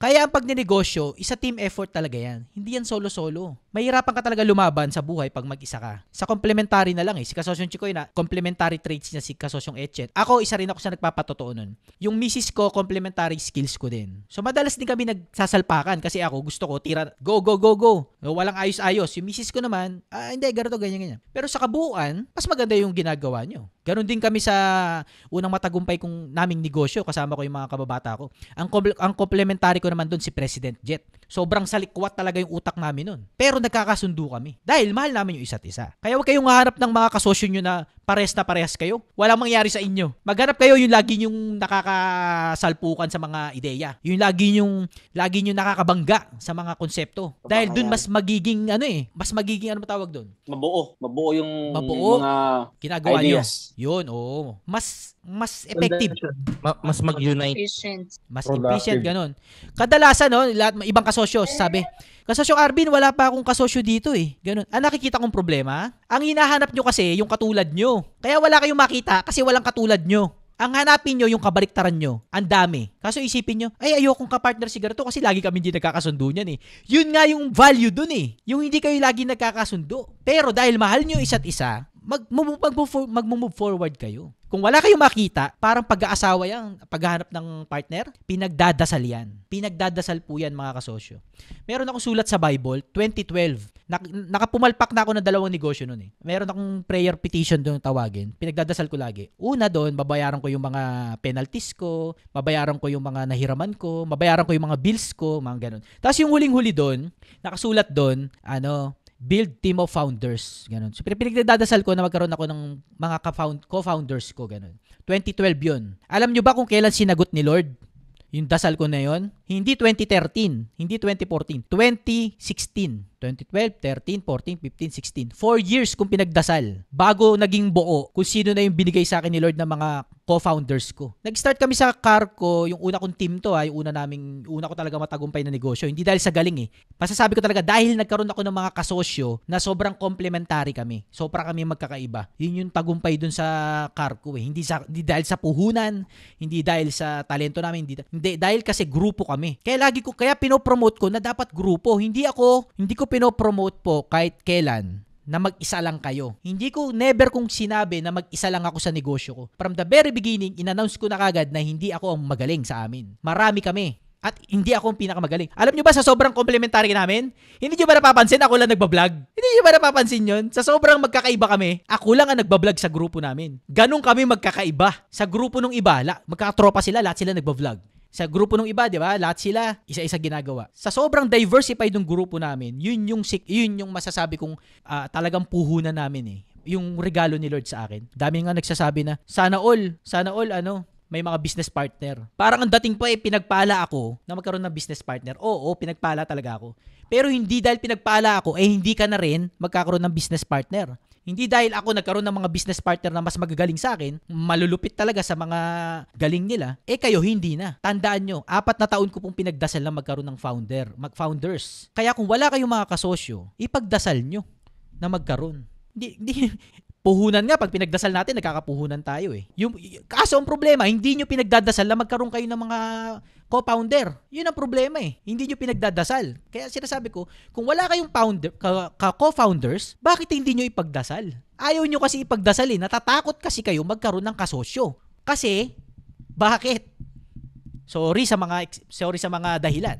Kaya ang pagninegosyo, isa team effort talaga yan. Hindi yan solo-solo. Mahirapan ka talaga lumaban sa buhay pag mag-isa ka. Sa complementary na lang eh. Si Kasosyong Chikoy na, complementary traits niya si Kasosyong Etchen. Ako, isa rin ako sa nagpapatotoo nun. Yung misis ko, complementary skills ko din. So madalas din kami nagsasalpakan kasi ako gusto ko tira, go, go, go, go. walang ayos-ayos. Yung misis ko naman, ah, hindi, ganito, ganyan, ganyan. Pero sa kabuuan, mas maganda yung ginagawa nyo. Ganon din kami sa unang matagumpay kong naming negosyo kasama ko yung mga kababata ko. Ang, ang complementary ko naman doon si President Jet sobrang salikwat talaga yung utak namin nun. Pero nagkakasundo kami dahil mahal namin yung isa't isa. Kaya huwag kayong hahanap ng mga kasosyo nyo na pares na parehas kayo. Walang mangyari sa inyo. Maghanap kayo yung lagi yung nakakasalpukan sa mga ideya. Yung lagi yung lagi yung nakakabangga sa mga konsepto. Dahil doon mas magiging ano eh, mas magiging ano tawag doon? Mabuo. Mabuo yung Mabuo, mga ginagawa ideas. Nyo. Yun, oo. Mas mas effective. Ma- mas mag-unite. Efficient. Mas efficient, ganun. Kadalasan, no, lahat, ibang kaso kasosyo, sabi, kasosyong Arvin, wala pa akong kasosyo dito eh. Ganun. Ang ah, nakikita kong problema, ang hinahanap nyo kasi yung katulad nyo. Kaya wala kayong makita kasi walang katulad nyo. Ang hanapin nyo yung kabaliktaran nyo. Ang dami. Kaso isipin nyo, ay ayokong kapartner si ganito kasi lagi kami hindi nagkakasundo niyan eh. Yun nga yung value dun eh. Yung hindi kayo lagi nagkakasundo. Pero dahil mahal nyo isa't isa, mag, mag, mag, move forward kayo. Kung wala kayong makita, parang pag-aasawa yan, paghahanap ng partner, pinagdadasal yan. Pinagdadasal po yan mga kasosyo. Meron akong sulat sa Bible, 2012. Nak- nakapumalpak na ako ng dalawang negosyo noon eh. Meron akong prayer petition doon tawagin. Pinagdadasal ko lagi. Una doon, babayaran ko yung mga penalties ko, babayaran ko yung mga nahiraman ko, babayaran ko yung mga bills ko, mga ganun. Tapos yung huling-huli doon, nakasulat doon, ano, build team of founders. Ganun. So, pinagdadasal ko na magkaroon ako ng mga co-founders ko. Ganun. 2012 yun. Alam nyo ba kung kailan sinagot ni Lord? Yung dasal ko na yon hindi 2013, hindi 2014, 2016. 2012, 13, 14, 15, 16. 4 years kung pinagdasal bago naging buo kung sino na yung binigay sa akin ni Lord ng mga co-founders ko. Nag-start kami sa Carco, yung una kong team to ay una naming, una ko talaga matagumpay na negosyo. Hindi dahil sa galing eh. Masasabi ko talaga dahil nagkaroon ako ng mga kasosyo na sobrang complementary kami. Sobra kami magkakaiba. Yun yung tagumpay dun sa Carco eh. Hindi, sa, hindi dahil sa puhunan, hindi dahil sa talento namin, hindi, hindi dahil kasi grupo kami kami. Kaya lagi ko, kaya pinopromote ko na dapat grupo. Hindi ako, hindi ko pinopromote po kahit kailan na mag-isa lang kayo. Hindi ko never kong sinabi na mag-isa lang ako sa negosyo ko. From the very beginning, inannounce ko na kagad na hindi ako ang magaling sa amin. Marami kami. At hindi ako ang pinakamagaling. Alam nyo ba sa sobrang complimentary namin? Hindi nyo ba napapansin ako lang nagbablog? Hindi nyo ba napapansin yon? Sa sobrang magkakaiba kami, ako lang ang nagbablog sa grupo namin. Ganun kami magkakaiba. Sa grupo nung iba, la, magkatropa sila, lahat sila nagbablog. Sa grupo ng iba, 'di ba? Lahat sila isa-isa ginagawa. Sa sobrang diversified ng grupo namin, yun yung sik- yun yung masasabi kong uh, talagang puhunan namin eh yung regalo ni Lord sa akin. Dami nga nagsasabi na, sana all, sana all, ano, may mga business partner. Parang ang dating pa eh, pinagpala ako na magkaroon ng business partner. Oo, pinagpala talaga ako. Pero hindi dahil pinagpala ako, eh hindi ka na rin magkakaroon ng business partner. Hindi dahil ako nagkaroon ng mga business partner na mas magagaling sa akin, malulupit talaga sa mga galing nila, eh kayo hindi na. Tandaan nyo, apat na taon ko pong pinagdasal na magkaroon ng founder, mag-founders. Kaya kung wala kayong mga kasosyo, ipagdasal nyo na magkaroon. Hindi, hindi, puhunan nga pag pinagdasal natin nagkakapuhunan tayo eh. Yung kaso ang problema hindi niyo pinagdadasal na magkaroon kayo ng mga co-founder. Yun ang problema eh. Hindi nyo pinagdadasal. Kaya sinasabi ko, kung wala kayong founder, ka, co-founders, bakit hindi nyo ipagdasal? Ayaw nyo kasi ipagdasal eh. Natatakot kasi kayo magkaroon ng kasosyo. Kasi, bakit? Sorry sa mga sorry sa mga dahilan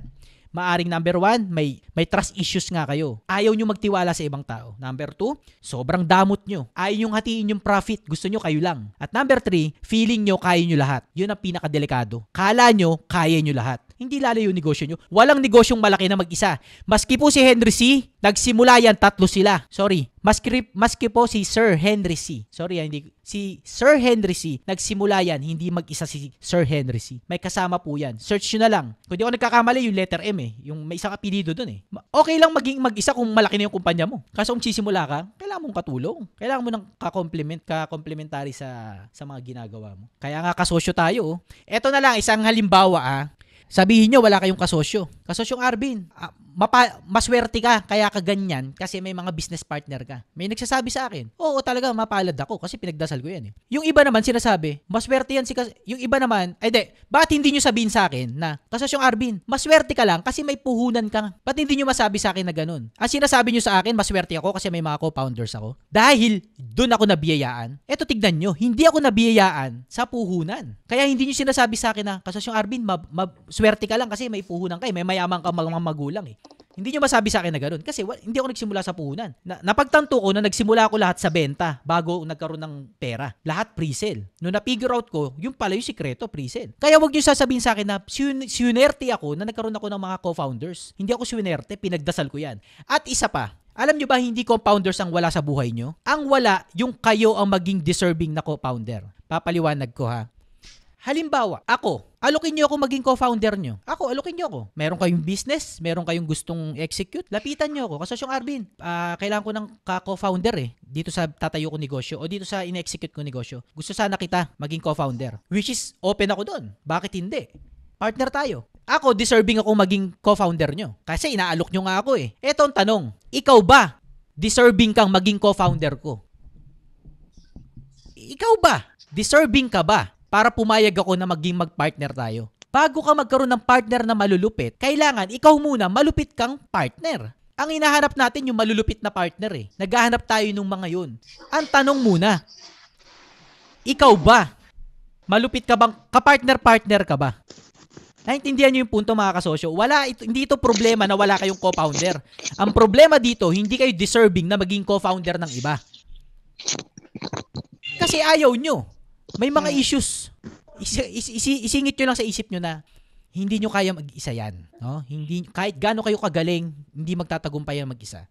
maaring number one, may, may trust issues nga kayo. Ayaw nyo magtiwala sa ibang tao. Number two, sobrang damot nyo. Ayaw nyo hatiin yung profit. Gusto nyo kayo lang. At number three, feeling nyo kaya nyo lahat. Yun ang pinakadelikado. Kala nyo, kaya nyo lahat hindi lalayo yung negosyo nyo. Walang negosyong malaki na mag-isa. Maski po si Henry C., nagsimula yan, tatlo sila. Sorry. Maski, maski po si Sir Henry C. Sorry, ah, hindi, si Sir Henry C. Nagsimula yan, hindi mag-isa si Sir Henry C. May kasama po yan. Search nyo na lang. Kung di ako nagkakamali, yung letter M eh. Yung may isang apelido dun eh. Okay lang maging mag-isa kung malaki na yung kumpanya mo. Kaso kung sisimula ka, kailangan mong katulong. Kailangan mo ng kakomplement, kakomplementary sa, sa mga ginagawa mo. Kaya nga kasosyo tayo. Oh. Ito na lang, isang halimbawa ah. Sabihin nyo, wala kayong kasosyo. Kasosyong Arvin, ah, mapa, maswerte ka kaya ka ganyan kasi may mga business partner ka. May nagsasabi sa akin, oo talaga mapalad ako kasi pinagdasal ko yan eh. Yung iba naman sinasabi, maswerte yan si kas- yung iba naman, ay de, bakit hindi nyo sabihin sa akin na, yung Arvin, maswerte ka lang kasi may puhunan ka. Ba't hindi nyo masabi sa akin na ganun? Ang sinasabi nyo sa akin, maswerte ako kasi may mga co-founders ako. Dahil doon ako nabiyayaan. Eto tignan nyo, hindi ako nabiyayaan sa puhunan. Kaya hindi nyo sinasabi sa akin na, kasasyong Arvin, mab- mab- swerte ka lang kasi may puhunan ka eh. May mayaman ka mga magulang eh. Hindi nyo masabi sa akin na ganun. Kasi hindi ako nagsimula sa puhunan. Na, napagtanto ko na nagsimula ako lahat sa benta bago nagkaroon ng pera. Lahat pre-sale. Noong na-figure out ko, yung pala yung sikreto, pre-sale. Kaya wag nyo sasabihin sa akin na swinerte ako na nagkaroon ako ng mga co-founders. Hindi ako swinerte, pinagdasal ko yan. At isa pa, alam nyo ba hindi co-founders ang wala sa buhay nyo? Ang wala, yung kayo ang maging deserving na co-founder. Papaliwanag ko ha. Halimbawa, ako, alukin nyo ako maging co-founder nyo. Ako, alukin nyo ako. Meron kayong business, meron kayong gustong execute, lapitan nyo ako. Kasi yung Arvin, uh, kailangan ko ng ka-co-founder eh. Dito sa tatayo ko negosyo o dito sa in-execute ko negosyo. Gusto sana kita maging co-founder. Which is, open ako doon. Bakit hindi? Partner tayo. Ako, deserving ako maging co-founder nyo. Kasi inaalok nyo nga ako eh. Eto ang tanong, ikaw ba deserving kang maging co-founder ko? Ikaw ba? Deserving ka ba? para pumayag ako na maging magpartner tayo. Bago ka magkaroon ng partner na malulupit, kailangan ikaw muna malupit kang partner. Ang hinahanap natin yung malulupit na partner eh. Naghahanap tayo nung mga yun. Ang tanong muna, ikaw ba? Malupit ka bang kapartner-partner ka ba? Naintindihan niyo yung punto mga kasosyo. Wala, ito, hindi ito problema na wala kayong co-founder. Ang problema dito, hindi kayo deserving na maging co-founder ng iba. Kasi ayaw nyo. May mga issues. Is, is, isi, isingit nyo lang sa isip nyo na hindi nyo kaya mag-isa yan. No? Hindi, kahit gaano kayo kagaling, hindi magtatagumpay yan mag-isa.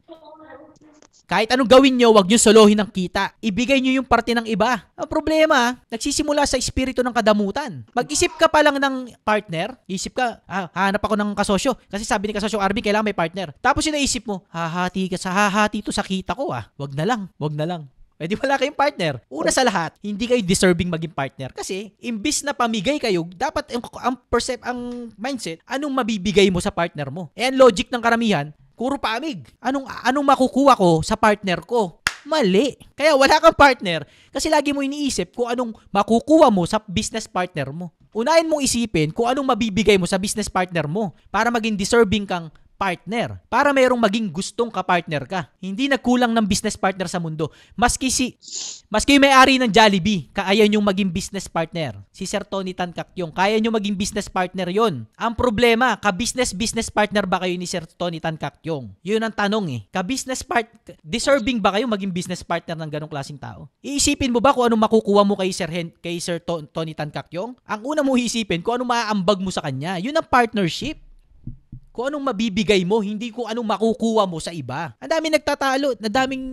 Kahit anong gawin nyo, wag nyo solohin ang kita. Ibigay nyo yung parte ng iba. Ang problema, nagsisimula sa espiritu ng kadamutan. Mag-isip ka pa lang ng partner. Isip ka, ah, hanap ako ng kasosyo. Kasi sabi ni kasosyo Arvin, kailangan may partner. Tapos yung naisip mo, hahati ka sa hahati to sa kita ko ah. Wag na lang, wag na lang. Eh di wala kayong partner. Una sa lahat, hindi kayo deserving maging partner kasi imbis na pamigay kayo, dapat ang, ang percept ang mindset, anong mabibigay mo sa partner mo? Eh logic ng karamihan, kuro pamig. Anong anong makukuha ko sa partner ko? Mali. Kaya wala kang partner kasi lagi mo iniisip kung anong makukuha mo sa business partner mo. Unahin mong isipin kung anong mabibigay mo sa business partner mo para maging deserving kang partner para merong maging gustong kapartner ka. Hindi nagkulang ng business partner sa mundo. Maski si maski may-ari ng Jollibee, kaya yung maging business partner. Si Sir Tony Tan Kakyong, kaya nyo maging business partner yon. Ang problema, ka-business business partner ba kayo ni Sir Tony Tan Kakyong? Yun ang tanong eh. Ka-business part deserving ba kayo maging business partner ng ganong klasing tao? Iisipin mo ba kung ano makukuha mo kay Sir Hen, kay Sir Tony Tan Kakyong? Ang una mo iisipin kung ano maaambag mo sa kanya. Yun ang partnership. Kung anong mabibigay mo, hindi kung anong makukuha mo sa iba. Ang daming nagtatalo, na daming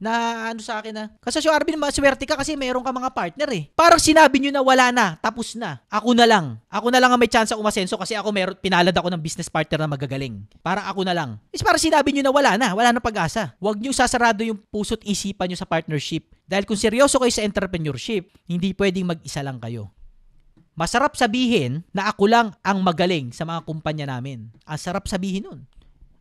na ano sa akin na. Kasi si Arvin, maswerte ka kasi mayroon ka mga partner eh. Parang sinabi niyo na wala na, tapos na. Ako na lang. Ako na lang ang may chance umasenso kasi ako meron, pinalad ako ng business partner na magagaling. Para ako na lang. Is para sinabi niyo na wala na, wala na pag-asa. Huwag niyo sasarado yung puso't isipan niyo sa partnership. Dahil kung seryoso kayo sa entrepreneurship, hindi pwedeng mag-isa lang kayo. Masarap sabihin na ako lang ang magaling sa mga kumpanya namin. Ang sarap sabihin nun.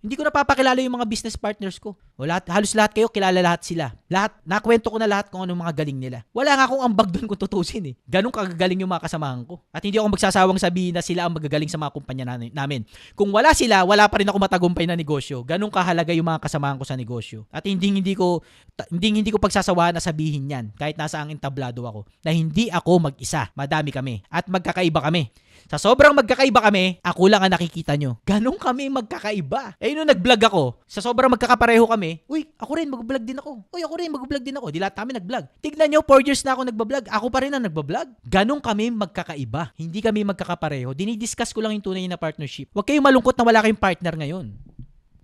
Hindi ko napapakilala yung mga business partners ko. Wala, halos lahat kayo, kilala lahat sila. Lahat, nakwento ko na lahat kung anong mga galing nila. Wala nga akong ambag doon kung tutusin eh. Ganong kagagaling yung mga kasamahan ko. At hindi ako magsasawang sabihin na sila ang magagaling sa mga kumpanya namin. Kung wala sila, wala pa rin ako matagumpay na negosyo. Ganong kahalaga yung mga kasamahan ko sa negosyo. At hindi hindi ko hindi hindi ko pagsasawa na sabihin yan kahit nasa ang entablado ako na hindi ako mag-isa. Madami kami at magkakaiba kami. Sa sobrang magkakaiba kami, ako lang ang nakikita nyo. Ganon kami magkakaiba. Eh, nung nag-vlog ako, sa sobrang magkakapareho kami, uy, ako rin, mag-vlog din ako. Uy, ako rin, mag-vlog din ako. Di lahat kami nag-vlog. Tignan nyo, 4 years na ako nag-vlog. Ako pa rin ang nag-vlog. Ganon kami magkakaiba. Hindi kami magkakapareho. Dinidiscuss ko lang yung tunay na partnership. Huwag kayong malungkot na wala kayong partner ngayon.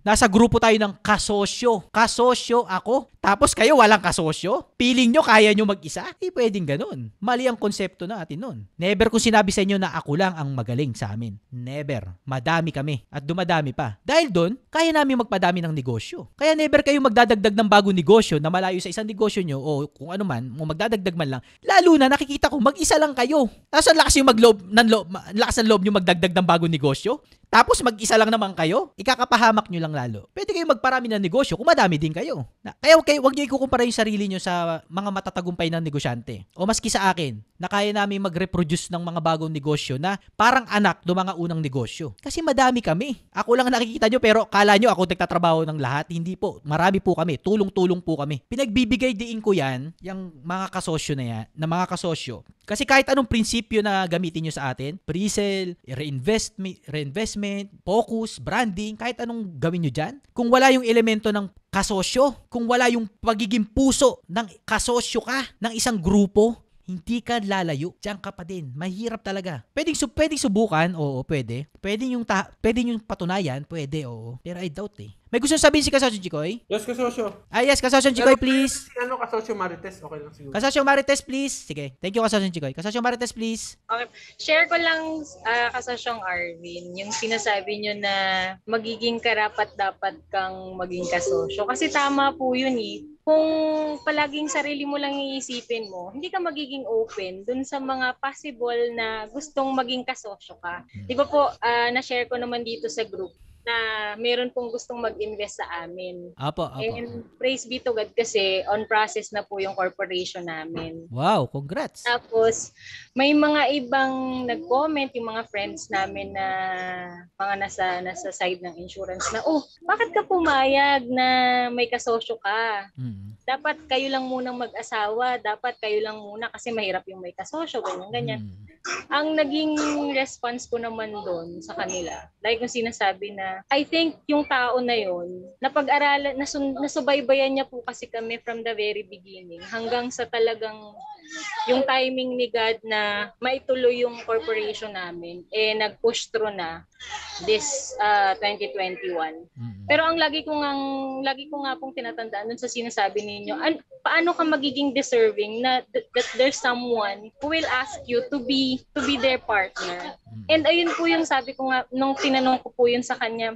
Nasa grupo tayo ng kasosyo. Kasosyo ako. Tapos kayo walang kasosyo? Piling nyo kaya nyo mag-isa? Hindi eh, pwedeng ganun. Mali ang konsepto natin nun. Never ko sinabi sa inyo na ako lang ang magaling sa amin. Never. Madami kami. At dumadami pa. Dahil doon, kaya namin magpadami ng negosyo. Kaya never kayo magdadagdag ng bagong negosyo na malayo sa isang negosyo nyo o kung ano man, o magdadagdag man lang. Lalo na nakikita ko, mag-isa lang kayo. Tapos lakas yung mag-loob, ng loob, lakas ng loob nyo magdagdag ng bagong negosyo. Tapos mag-isa lang naman kayo, ikakapahamak nyo lang lalo. Pwede kayong magparami ng negosyo kung madami din kayo. Na, kaya okay, huwag niyo ikukumpara yung sarili nyo sa mga matatagumpay ng negosyante. O maski sa akin, na kaya namin mag-reproduce ng mga bagong negosyo na parang anak do mga unang negosyo. Kasi madami kami. Ako lang nakikita nyo pero kala nyo ako nagtatrabaho ng lahat. Hindi po. Marami po kami. Tulong-tulong po kami. Pinagbibigay din ko yan, yung mga kasosyo na yan, na mga kasosyo. Kasi kahit anong prinsipyo na gamitin nyo sa atin, pre-sale, reinvestment, reinvestment investment, focus, branding, kahit anong gawin nyo dyan, kung wala yung elemento ng kasosyo, kung wala yung pagiging puso ng kasosyo ka ng isang grupo, hindi ka lalayo. Diyan ka pa din. Mahirap talaga. Pwedeng, su- pwedeng subukan, oo, pwede. Pwede yung, ta- pwedeng yung patunayan, pwede, oo. Pero I doubt eh. May gusto sabihin si Kasosyo Jikoy? Yes, Kasosyo. Ah, yes, Kasosyo Jikoy, please. Si ano, Kasosyo Marites, okay lang siguro. Kasosyo Marites, please. Sige, thank you, Kasosyo Jikoy. Kasosyo Marites, please. Okay. Share ko lang, uh, Kasosyong Arvin, yung sinasabi nyo na magiging karapat-dapat kang maging kasosyo. Kasi tama po yun eh. Kung palaging sarili mo lang iisipin mo, hindi ka magiging open dun sa mga possible na gustong maging kasosyo ka. Di ba po, uh, na-share ko naman dito sa group, na meron pong gustong mag-invest sa amin. Apo, apo. And praise be to God kasi on process na po yung corporation namin. Wow, congrats. Tapos may mga ibang nag-comment yung mga friends namin na mga nasa nasa side ng insurance na oh, bakit ka pumayag na may kasosyo ka? Mm. Dapat kayo lang munang mag-asawa, dapat kayo lang muna kasi mahirap yung may kasosyo, ganyan ganyan. Mm ang naging response ko naman doon sa kanila, like yung sinasabi na, I think yung tao na yon napag-aralan, nasun, nasubaybayan niya po kasi kami from the very beginning hanggang sa talagang yung timing ni God na maituloy yung corporation namin, eh nag-push through na this uh, ah, 2021. Pero ang lagi ko nga, lagi ko nga pong tinatandaan dun sa sinasabi ninyo, an- paano ka magiging deserving na th- that there's someone who will ask you to be to be their partner. Mm. And ayun po yung sabi ko nga nung tinanong ko po yun sa kanya,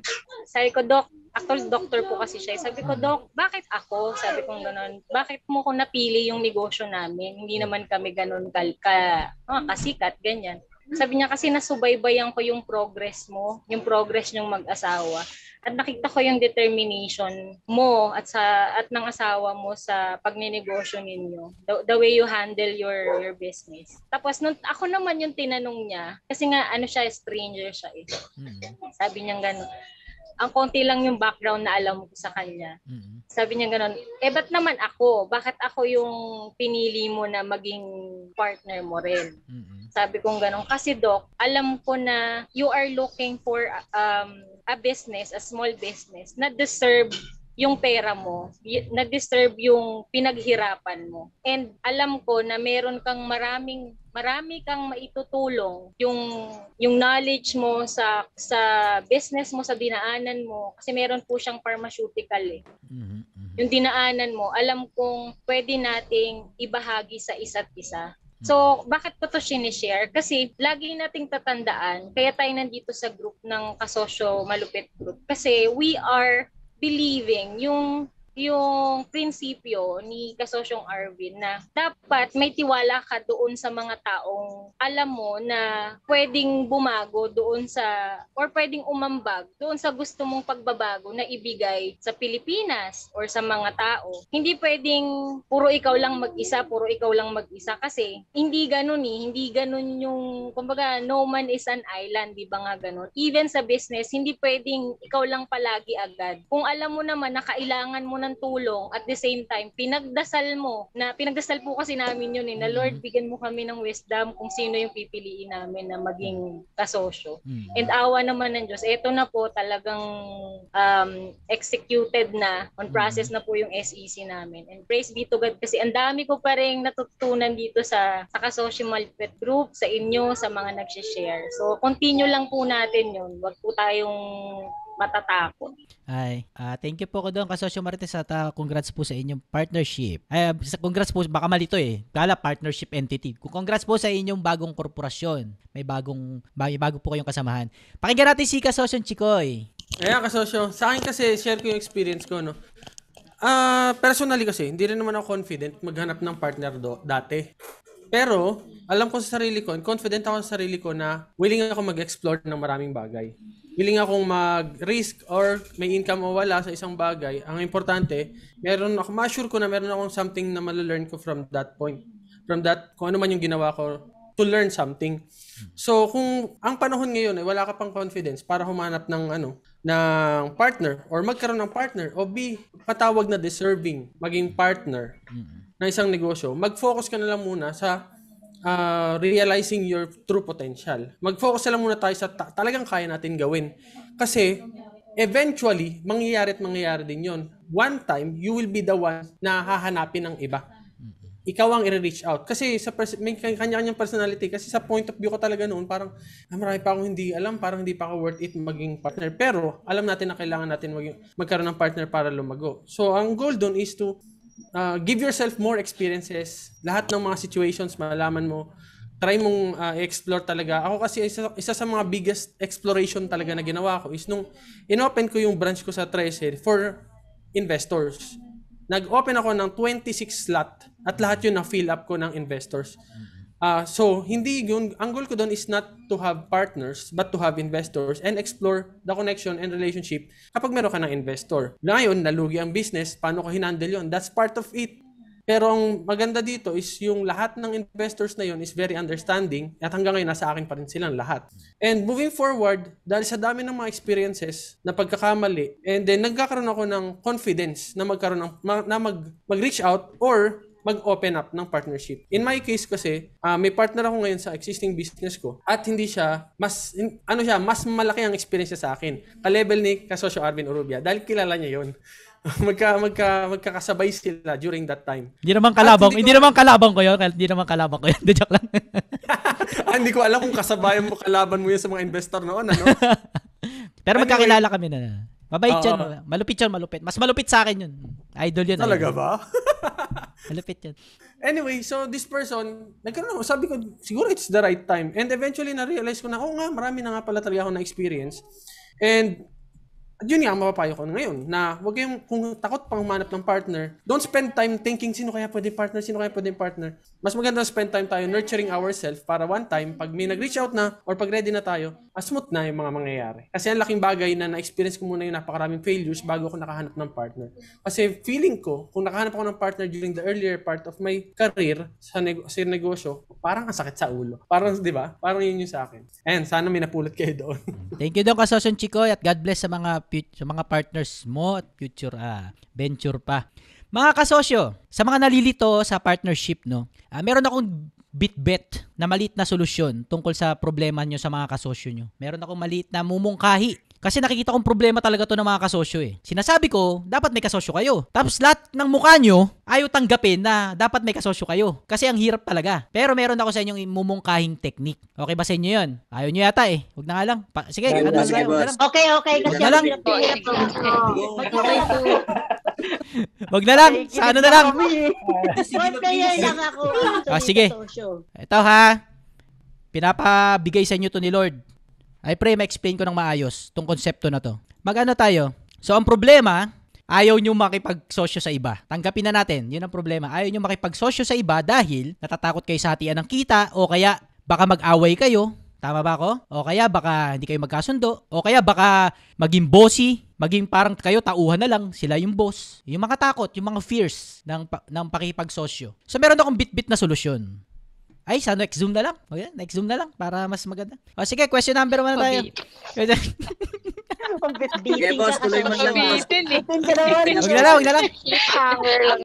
sabi ko, Doc, Actually, doctor po kasi siya. Sabi ko, Dok, bakit ako? Sabi ko ganun. Bakit mo ko napili yung negosyo namin? Hindi naman kami ganun kalka. Oh, ah, kasikat, ganyan. Sabi niya kasi nasubaybayan ko yung progress mo, yung progress niyong mag-asawa. At nakita ko yung determination mo at sa at ng asawa mo sa pagnenegosyo ninyo. The, the way you handle your your business. Tapos nung ako naman yung tinanong niya kasi nga ano siya stranger siya eh. Mm-hmm. Sabi niya ganun ang konti lang yung background na alam ko sa kanya. Mm-hmm. Sabi niya ganun, eh ba't naman ako? Bakit ako yung pinili mo na maging partner mo rin? Mm-hmm. Sabi kong ganun, kasi doc, alam ko na you are looking for um, a business, a small business na deserve yung pera mo, y- na-disturb yung pinaghirapan mo. And alam ko na meron kang maraming marami kang maitutulong yung yung knowledge mo sa sa business mo sa dinaanan mo kasi meron po siyang pharmaceutical eh. Mm-hmm. mm-hmm. Yung dinaanan mo, alam kong pwede nating ibahagi sa isa't isa. Mm-hmm. So, bakit ko to sinishare? Kasi lagi nating tatandaan, kaya tayo nandito sa group ng Kasosyo Malupit Group. Kasi we are believing, yung yung prinsipyo ni Kasosyong Arvin na dapat may tiwala ka doon sa mga taong alam mo na pwedeng bumago doon sa or pwedeng umambag doon sa gusto mong pagbabago na ibigay sa Pilipinas or sa mga tao. Hindi pwedeng puro ikaw lang mag-isa, puro ikaw lang mag-isa kasi hindi ganun eh, hindi ganun yung kumbaga no man is an island, di ba nga ganun. Even sa business, hindi pwedeng ikaw lang palagi agad. Kung alam mo naman na kailangan mo ng tulong at the same time pinagdasal mo na pinagdasal po kasi namin yun eh na mm-hmm. Lord bigyan mo kami ng wisdom kung sino yung pipiliin namin na maging mm-hmm. kasosyo. Mm. And awa naman ng Diyos, eto na po talagang um, executed na, on process mm. na po yung SEC namin. And praise be to God kasi ang dami ko pa rin natutunan dito sa, sa kasosyo Malpet Group, sa inyo, sa mga nagsishare. So continue lang po natin yun. Huwag po tayong matatakot. Ay, uh, thank you po ko doon kasosyo Marites at uh, congrats po sa inyong partnership. Ay, uh, congrats po, baka mali malito eh. Kala partnership entity. Congrats po sa inyong bagong korporasyon. May bagong, may bago po kayong kasamahan. Pakinggan natin si kasosyo Chikoy. Ayan kasosyo, sa akin kasi share ko yung experience ko no. Ah, uh, personally kasi hindi rin naman ako confident maghanap ng partner do dati. Pero alam ko sa sarili ko, and confident ako sa sarili ko na willing ako mag-explore ng maraming bagay willing akong mag-risk or may income o wala sa isang bagay, ang importante, meron ako, ma-sure ko na meron akong something na malalearn ko from that point. From that, kung ano man yung ginawa ko, to learn something. So, kung ang panahon ngayon ay wala ka pang confidence para humanap ng ano, ng partner or magkaroon ng partner o be patawag na deserving maging partner mm-hmm. na isang negosyo, mag-focus ka na lang muna sa uh, realizing your true potential. Mag-focus lang muna tayo sa ta- talagang kaya natin gawin. Kasi eventually, mangyayari at mangyayari din yon. One time, you will be the one na hahanapin ng iba. Mm-hmm. Ikaw ang i-reach out. Kasi sa pers- may kanya-kanyang personality. Kasi sa point of view ko talaga noon, parang ah, marami pa akong hindi alam, parang hindi pa ako worth it maging partner. Pero alam natin na kailangan natin maging, magkaroon ng partner para lumago. So ang goal doon is to uh, give yourself more experiences. Lahat ng mga situations, malaman mo. Try mong uh, ah, explore talaga. Ako kasi isa, isa sa mga biggest exploration talaga na ginawa ko is nung inopen ko yung branch ko sa Treasure for investors. Nag-open ako ng 26 slot at lahat yun na-fill up ko ng investors. Uh, so, hindi yun, ang goal ko doon is not to have partners, but to have investors and explore the connection and relationship kapag meron ka ng investor. Ngayon, nalugi ang business, paano ko hinandle yon That's part of it. Pero ang maganda dito is yung lahat ng investors na yun is very understanding at hanggang ngayon nasa akin pa rin silang lahat. And moving forward, dahil sa dami ng mga experiences na pagkakamali, and then nagkakaroon ako ng confidence na magkaroon ng, na mag, mag-reach out or mag-open up ng partnership. In my case kasi, uh, may partner ako ngayon sa existing business ko at hindi siya mas in, ano siya, mas malaki ang experience niya sa akin. Ka-level ni Kasosyo Arvin Urubia dahil kilala niya 'yon. magka magka magkakasabay sila during that time. Hindi naman kalabang, hindi, ko, hindi naman kalabang ko 'yon, hindi naman kalabang ko 'yon. joke lang. ah, hindi ko alam kung kasabay mo kalaban mo 'yon sa mga investor noon, ano. Pero anyway, magkakilala kami na. Mabait uh, yan. Malupit yan, malupit. Mas malupit sa akin 'yon. Idol 'yon. Talaga idol. ba? Malupit yun. Anyway, so this person, nagkaroon ako, sabi ko, siguro it's the right time. And eventually, na-realize ko na, oh nga, marami na nga pala talaga ako na experience. And at yun nga, mapapayo ko ngayon na wag kayong, kung takot pang manap ng partner, don't spend time thinking sino kaya pwede partner, sino kaya pwede partner. Mas maganda spend time tayo nurturing ourselves para one time, pag may nag-reach out na or pag ready na tayo, as smooth na yung mga mangyayari. Kasi ang laking bagay na na-experience ko muna yung napakaraming failures bago ako nakahanap ng partner. Kasi feeling ko, kung nakahanap ako ng partner during the earlier part of my career sa, neg- sa negosyo, parang ang sakit sa ulo. Parang, di ba? Parang yun yung sa akin. And sana may napulot kayo doon. Thank you, Doc Asosyon Chico at God bless sa mga sa mga partners mo at future ah, venture pa. Mga kasosyo, sa mga nalilito sa partnership, no, ah, meron akong bitbet na maliit na solusyon tungkol sa problema nyo sa mga kasosyo nyo. Meron akong maliit na mumungkahi kasi nakikita kong problema talaga to ng mga kasosyo eh. Sinasabi ko, dapat may kasosyo kayo. Tapos lahat ng mukha nyo, ayaw tanggapin na dapat may kasosyo kayo. Kasi ang hirap talaga. Pero meron ako sa inyong mumungkahing technique. Okay ba sa inyo yun? Ayaw nyo yata eh. Huwag na nga lang. Pa- sige, ano na lang. Okay, okay. Kasi na lang. Wag na lang. Sa ano na lang. Huwag kaya lang ako. Ah, sige. Ito ha. Pinapabigay sa inyo to ni Lord. Ay pre, ma-explain ko ng maayos tong konsepto na to. Magano tayo? So ang problema, ayaw nyo makipagsosyo sa iba. Tanggapin na natin, yun ang problema. Ayaw nyo makipagsosyo sa iba dahil natatakot kayo sa hatian ng kita o kaya baka mag-away kayo. Tama ba ako? O kaya baka hindi kayo magkasundo. O kaya baka maging bossy, maging parang kayo tauhan na lang, sila yung boss. Yung mga takot, yung mga fears ng, ng pakipagsosyo. So meron akong bit-bit na solusyon. Ay, sa next Zoom na lang. O yan, next Zoom na lang para mas maganda. O sige, question number one na tayo. Pag-beating. Sige, boss, tuloy mo lang. Eh. Huwag na lang, huwag na lang.